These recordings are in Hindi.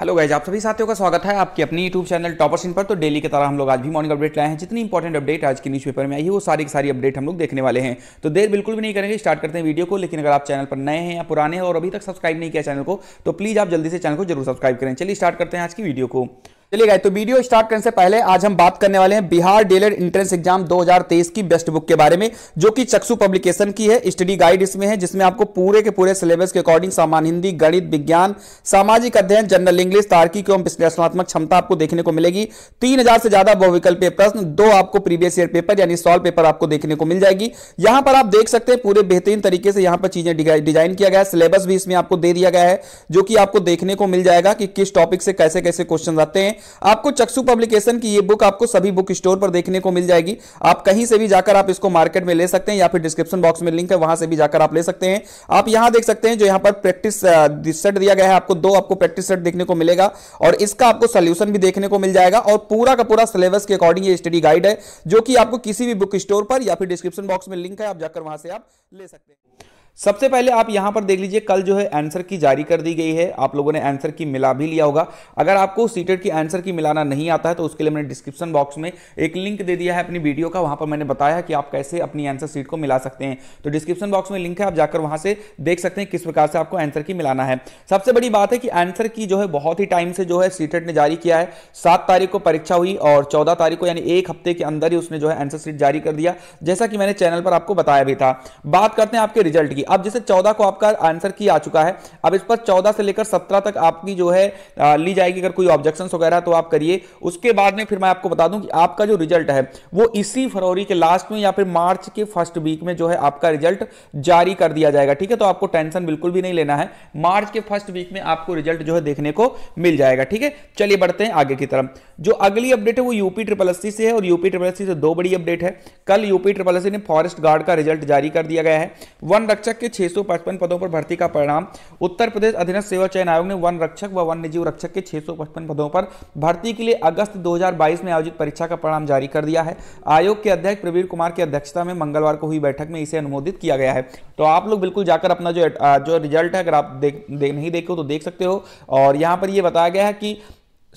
हेलो गाइज आप सभी साथियों का स्वागत है आपके अपनी यूट्यूब चैनल टॉपर सिंह पर तो डेली की तरह हम लोग आज भी मॉर्निंग अपडेट लाए हैं जितनी इंपॉर्टेंट अपडेट आज की न्यूज़पेपर में आई है वो सारी की सारी अपडेट हम लोग देखने वाले हैं तो देर बिल्कुल भी नहीं करेंगे स्टार्ट करते हैं वीडियो को लेकिन अगर आप चैनल पर नए हैं या पुराने हैं और अभी तक सब्सक्राइब नहीं किया चैनल को तो प्लीज़ आप जल्दी से चैनल को जरूर सब्सक्राइब करें चलिए स्टार्ट करते हैं आज की वीडियो को चलिए गाइस तो वीडियो स्टार्ट करने से पहले आज हम बात करने वाले हैं बिहार डेलर इंट्रेंस एग्जाम 2023 की बेस्ट बुक के बारे में जो कि चक्षु पब्लिकेशन की है स्टडी गाइड इसमें है जिसमें आपको पूरे के पूरे सिलेबस के अकॉर्डिंग सामान्य हिंदी गणित विज्ञान सामाजिक अध्ययन जनरल इंग्लिश तार्किक एवं विश्लेषणात्मक क्षमता आपको देखने को मिलेगी तीन से ज्यादा बहुविकल्पीय प्रश्न दो आपको प्रीवियस ईयर पेपर यानी सॉल्व पेपर आपको देखने को मिल जाएगी यहां पर आप देख सकते हैं पूरे बेहतरीन तरीके से यहां पर चीजें डिजाइन किया गया सिलेबस भी इसमें आपको दे दिया गया है जो कि आपको देखने को मिल जाएगा कि किस टॉपिक से कैसे कैसे क्वेश्चन आते हैं आपको चक्सु पब्लिकेशन की ये बुक आपको सभी बुक स्टोर पर देखने को मिल जाएगी आप कहीं से भी जाकर आप इसको मार्केट में ले सकते हैं या फिर डिस्क्रिप्शन बॉक्स में लिंक है वहां से भी जाकर आप ले सकते हैं आप यहां देख सकते हैं जो यहां पर प्रैक्टिस सेट दिया गया है आपको दो आपको प्रैक्टिस सेट देखने को मिलेगा और इसका आपको सोल्यूशन भी देखने को मिल जाएगा और पूरा का पूरा सिलेबस के अकॉर्डिंग ये स्टडी गाइड है जो कि आपको किसी भी बुक स्टोर पर या फिर डिस्क्रिप्शन बॉक्स में लिंक है आप जाकर वहां से आप ले सकते हैं सबसे पहले आप यहां पर देख लीजिए कल जो है आंसर की जारी कर दी गई है आप लोगों ने आंसर की मिला भी लिया होगा अगर आपको सीटेट की आंसर की मिलाना नहीं आता है तो उसके लिए मैंने डिस्क्रिप्शन बॉक्स में एक लिंक दे दिया है अपनी वीडियो का वहां पर मैंने बताया कि आप कैसे अपनी आंसर सीट को मिला सकते हैं तो डिस्क्रिप्शन बॉक्स में लिंक है आप जाकर वहां से देख सकते हैं किस प्रकार से आपको आंसर की मिलाना है सबसे बड़ी बात है कि आंसर की जो है बहुत ही टाइम से जो है सीटेट ने जारी किया है सात तारीख को परीक्षा हुई और चौदह तारीख को यानी एक हफ्ते के अंदर ही उसने जो है आंसर सीट जारी कर दिया जैसा कि मैंने चैनल पर आपको बताया भी था बात करते हैं आपके रिजल्ट की अब जैसे चौदह को आपका आंसर की आ चुका है अब इस पर चौदह से लेकर सत्रह तक आपकी जो है ली जाएगी अगर कोई ऑब्जेक्शन वगैरह तो आप करिए उसके बाद में फिर मैं आपको बता दूं कि आपका जो रिजल्ट है वो इसी फरवरी के लास्ट में या फिर मार्च के फर्स्ट वीक में जो है आपका रिजल्ट जारी कर दिया जाएगा ठीक है तो आपको टेंशन बिल्कुल भी नहीं लेना है मार्च के फर्स्ट वीक में आपको रिजल्ट जो है देखने को मिल जाएगा ठीक है चलिए बढ़ते हैं आगे की तरफ जो अगली अपडेट है वो यूपी ट्रिपल एस से है और यूपी ट्रिपल एस से दो बड़ी अपडेट है कल यूपी ट्रिपल एस ने फॉरेस्ट गार्ड का रिजल्ट जारी कर दिया गया है वन रक्षक शिक्षक के 655 पदों पर भर्ती का परिणाम उत्तर प्रदेश अधीनस्थ सेवा चयन आयोग ने वन रक्षक व वन निजीव रक्षक के 655 पदों पर भर्ती के लिए अगस्त 2022 में आयोजित परीक्षा का परिणाम जारी कर दिया है आयोग के अध्यक्ष प्रवीर कुमार की अध्यक्षता में मंगलवार को हुई बैठक में इसे अनुमोदित किया गया है तो आप लोग बिल्कुल जाकर अपना जो जो रिजल्ट है अगर आप देख, नहीं देखो तो देख सकते हो और यहाँ पर यह बताया गया है कि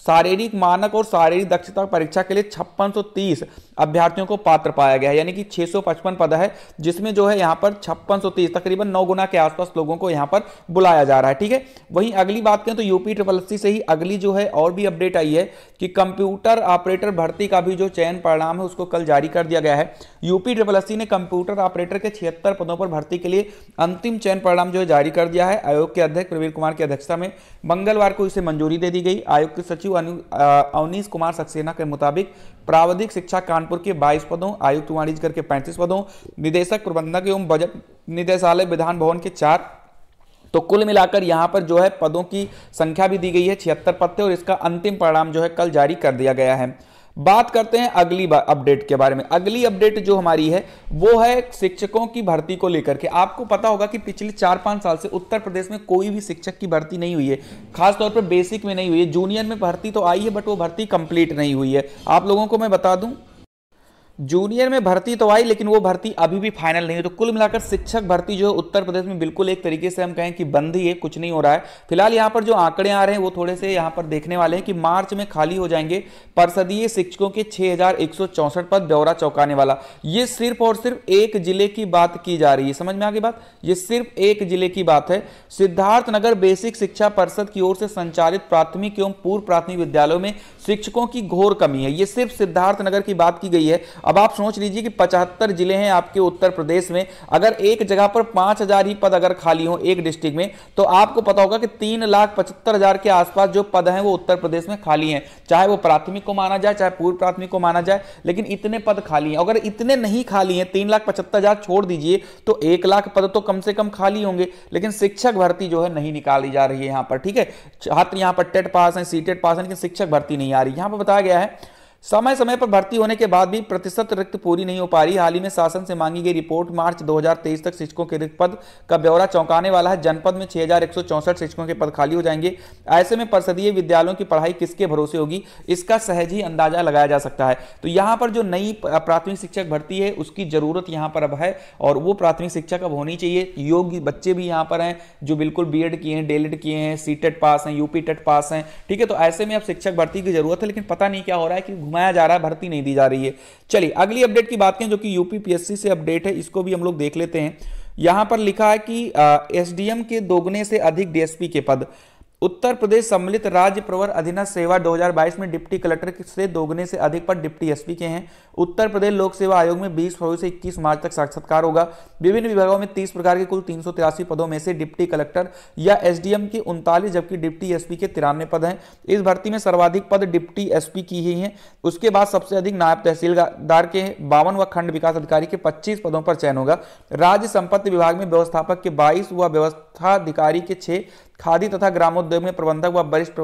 शारीरिक मानक और शारीरिक दक्षता परीक्षा के लिए 5630 अभ्यर्थियों को पात्र पाया गया है यानी कि 655 पद है जिसमें जो है यहाँ पर 5630 तकरीबन नौ गुना के आसपास लोगों को यहाँ पर बुलाया जा रहा है ठीक है वहीं अगली बात करें तो यूपी ट्रिपल से ही अगली जो है और भी अपडेट आई है कि कंप्यूटर ऑपरेटर भर्ती का भी जो चयन परिणाम है उसको कल जारी कर दिया गया है यूपी ट्रिपल ने कंप्यूटर ऑपरेटर के छिहत्तर पदों पर भर्ती के लिए अंतिम चयन परिणाम जो है जारी कर दिया है आयोग के अध्यक्ष प्रवीण कुमार की अध्यक्षता में मंगलवार को इसे मंजूरी दे दी गई आयोग के सचिव सचिव अवनीश कुमार सक्सेना के मुताबिक प्रावधिक शिक्षा कानपुर के 22 पदों आयुक्त वाणिज्यकर के 35 पदों निदेशक प्रबंधक एवं बजट निदेशालय विधान भवन के चार तो कुल मिलाकर यहाँ पर जो है पदों की संख्या भी दी गई है छिहत्तर पद थे और इसका अंतिम परिणाम जो है कल जारी कर दिया गया है बात करते हैं अगली अपडेट के बारे में अगली अपडेट जो हमारी है वो है शिक्षकों की भर्ती को लेकर के आपको पता होगा कि पिछले चार पांच साल से उत्तर प्रदेश में कोई भी शिक्षक की भर्ती नहीं हुई है खासतौर पर बेसिक में नहीं हुई है जूनियर में भर्ती तो आई है बट वो भर्ती कंप्लीट नहीं हुई है आप लोगों को मैं बता दूं जूनियर में भर्ती तो आई लेकिन वो भर्ती अभी भी फाइनल नहीं है तो कुल मिलाकर शिक्षक भर्ती जो है उत्तर प्रदेश में बिल्कुल एक तरीके से हम कहें कि बंद ही है कुछ नहीं हो रहा है फिलहाल यहाँ पर जो आंकड़े आ रहे हैं वो थोड़े से यहाँ पर देखने वाले हैं कि मार्च में खाली हो जाएंगे परसदीय शिक्षकों के छः पद ब्यौरा चौकाने वाला ये सिर्फ और सिर्फ एक जिले की बात की जा रही है समझ में आ गई बात ये सिर्फ एक जिले की बात है सिद्धार्थनगर बेसिक शिक्षा परिषद की ओर से संचालित प्राथमिक एवं पूर्व प्राथमिक विद्यालयों में शिक्षकों की घोर कमी है ये सिर्फ सिद्धार्थनगर की बात की गई है अब आप सोच लीजिए कि पचहत्तर जिले हैं आपके उत्तर प्रदेश में अगर एक जगह पर पांच हजार ही पद अगर खाली हो एक डिस्ट्रिक्ट में तो आपको पता होगा कि तीन लाख पचहत्तर हजार के आसपास जो पद हैं वो उत्तर प्रदेश में खाली हैं चाहे वो प्राथमिक को माना जाए चाहे पूर्व प्राथमिक को माना जाए लेकिन इतने पद खाली हैं अगर इतने नहीं खाली हैं तीन लाख पचहत्तर हजार छोड़ दीजिए तो एक लाख पद तो कम से कम खाली होंगे लेकिन शिक्षक भर्ती जो है नहीं निकाली जा रही है यहाँ पर ठीक है छात्र यहाँ पर टेट पास हैं सी टेट पास हैं लेकिन शिक्षक भर्ती नहीं आ रही यहाँ पर बताया गया है समय समय पर भर्ती होने के बाद भी प्रतिशत रिक्त पूरी नहीं हो पा रही हाल ही में शासन से मांगी गई रिपोर्ट मार्च 2023 तक शिक्षकों के रिक्त पद का ब्यौरा चौंकाने वाला है जनपद में छह शिक्षकों के पद खाली हो जाएंगे ऐसे में परिषदीय विद्यालयों की पढ़ाई किसके भरोसे होगी इसका सहज ही अंदाजा लगाया जा सकता है तो यहाँ पर जो नई प्राथमिक शिक्षक भर्ती है उसकी जरूरत यहाँ पर अब है और वो प्राथमिक शिक्षक अब होनी चाहिए योग्य बच्चे भी यहाँ पर हैं जो बिल्कुल बी किए हैं डेलेड किए हैं सी पास हैं यूपी टेट पास हैं ठीक है तो ऐसे में अब शिक्षक भर्ती की जरूरत है लेकिन पता नहीं क्या हो रहा है कि घुमाया जा रहा है भर्ती नहीं दी जा रही है चलिए अगली अपडेट की बात करें जो कि यूपीपीएससी से अपडेट है इसको भी हम लोग देख लेते हैं यहां पर लिखा है कि एसडीएम के दोगुने से अधिक डीएसपी के पद उत्तर प्रदेश सम्मिलित राज्य प्रवर अधिन सेवा 2022 में डिप्टी कलेक्टर से दोगुने से अधिक पर डिप्टी एसपी के हैं उत्तर प्रदेश लोक सेवा आयोग में 20 फरवरी से 21 मार्च तक साक्षात्कार होगा विभिन्न विभागों में 30 प्रकार के कुल तीन पदों में से डिप्टी कलेक्टर या एसडीएम की उनतालीस जबकि डिप्टी एसपी के तिरानवे पद हैं इस भर्ती में सर्वाधिक पद डिप्टी एसपी की ही हैं उसके बाद सबसे अधिक नायब तहसीलदार के बावन व खंड विकास अधिकारी के पच्चीस पदों पर चयन होगा राज्य संपत्ति विभाग में व्यवस्थापक के बाईस व व्यवस्था अधिकारी के छह खादी तथा ग्रामोद्योग में प्रबंधक व वरिष्ठ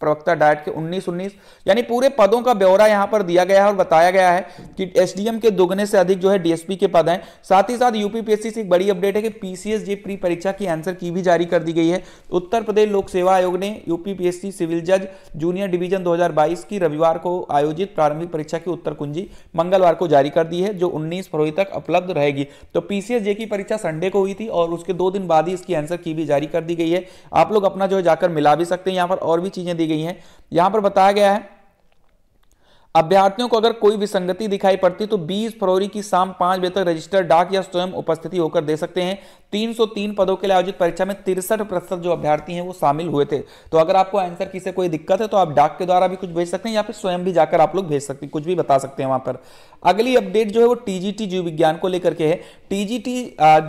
प्रवक्ता डायट के उन्नीस उन्नीस यानी पूरे पदों का ब्यौरा यहां पर दिया गया है और बताया गया है कि एसडीएम के दुगने से अधिक जो है डीएसपी के पद हैं साथ ही साथ यूपीपीएससी से एक बड़ी अपडेट है कि पीसीएस जी प्री परीक्षा की आंसर की भी जारी कर दी गई है उत्तर प्रदेश लोक सेवा आयोग ने यूपीपीएससी सिविल जज जूनियर डिवीजन 2022 की रविवार को आयोजित प्रारंभिक परीक्षा की उत्तर कुंजी मंगलवार को जारी कर दी है जो 19 फरवरी तक उपलब्ध रहेगी तो पीसीएस जे की परीक्षा संडे को हुई थी और उसके दो दिन बाद ही इसकी आंसर की भी जारी कर दी गई है आप लोग अपना जो है जाकर मिला भी सकते हैं यहाँ पर और भी चीजें दी गई हैं यहां पर बताया गया है अभ्यर्थियों को अगर कोई विसंगति दिखाई पड़ती तो 20 फरवरी की शाम पांच बजे तक रजिस्टर डाक या स्वयं उपस्थिति होकर दे सकते हैं 303 पदों के लिए आयोजित परीक्षा में तिरसठ प्रतिशत जो अभ्यर्थी हैं वो शामिल हुए थे तो अगर आपको आंसर की से कोई दिक्कत है तो आप डाक के द्वारा भी कुछ भेज सकते हैं या फिर स्वयं भी जाकर आप लोग भेज सकते हैं कुछ भी बता सकते हैं वहां पर अगली अपडेट जो है वो टीजीटी जीव विज्ञान को लेकर के है टीजीटी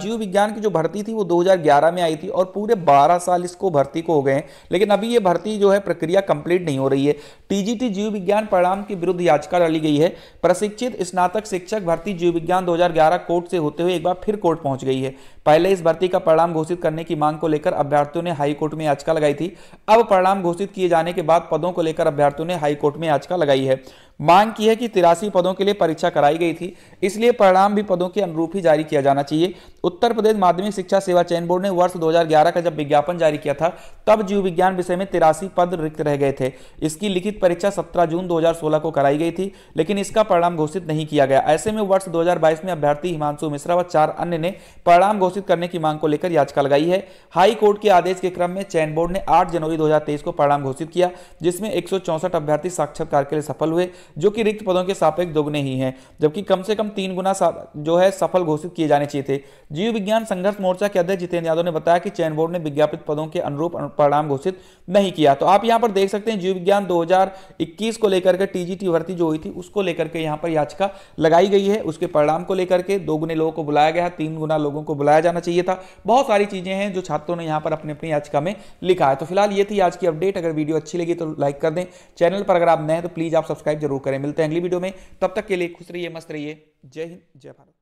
जीव विज्ञान की जो भर्ती थी वो 2011 में आई थी और पूरे 12 साल इसको भर्ती को हो गए लेकिन अभी ये भर्ती जो है प्रक्रिया कंप्लीट नहीं हो रही है टीजीटी जीव विज्ञान परिणाम के विरुद्ध विरुद्ध याचिका डाली गई है प्रशिक्षित स्नातक शिक्षक भर्ती जीव विज्ञान 2011 कोर्ट से होते हुए एक बार फिर कोर्ट पहुंच गई है पहले इस भर्ती का परिणाम घोषित करने की मांग को लेकर अभ्यर्थियों ने हाईकोर्ट में याचिका लगाई थी अब परिणाम घोषित किए जाने के बाद पदों को लेकर अभ्यर्थियों ने हाईकोर्ट में याचिका लगाई है मांग की है कि तिरासी पदों के लिए परीक्षा कराई गई थी इसलिए परिणाम भी पदों के अनुरूप ही जारी किया जाना चाहिए उत्तर प्रदेश माध्यमिक शिक्षा सेवा चयन बोर्ड ने वर्ष 2011 का जब विज्ञापन जारी किया था तब जीव विज्ञान विषय में तिरासी पद रिक्त रह गए थे इसकी लिखित परीक्षा 17 जून 2016 को कराई गई थी लेकिन इसका परिणाम घोषित नहीं किया गया ऐसे में वर्ष 2022 में अभ्यर्थी हिमांशु मिश्रा व चार अन्य ने परिणाम घोषित करने की मांग को लेकर याचिका लगाई है हाईकोर्ट के आदेश के क्रम में चयन बोर्ड ने आठ जनवरी दो को परिणाम घोषित किया जिसमें एक अभ्यर्थी साक्षात्कार के लिए सफल हुए जो कि रिक्त पदों के सापेक्ष दोगुने ही हैं जबकि कम से कम तीन गुना जो है सफल घोषित किए जाने चाहिए थे जीव विज्ञान संघर्ष मोर्चा के अध्यक्ष जितेंद्र यादव ने बताया कि चयन बोर्ड ने विज्ञापित पदों के अनुरूप परिणाम घोषित नहीं किया तो आप यहाँ पर देख सकते हैं जीव विज्ञान 2021 को लेकर के टीजीटी भर्ती जो हुई थी उसको लेकर के यहाँ पर याचिका लगाई गई है उसके परिणाम को लेकर के दो गुने लोगों को बुलाया गया तीन गुना लोगों को बुलाया जाना चाहिए था बहुत सारी चीजें हैं जो छात्रों ने यहाँ पर अपनी अपनी याचिका में लिखा है तो फिलहाल ये थी आज की अपडेट अगर वीडियो अच्छी लगी तो लाइक कर दें चैनल पर अगर आप नए हैं तो प्लीज आप सब्सक्राइब जरूर करें मिलते हैं अगली वीडियो में तब तक के लिए खुश रहिए मस्त रहिए जय हिंद जय भारत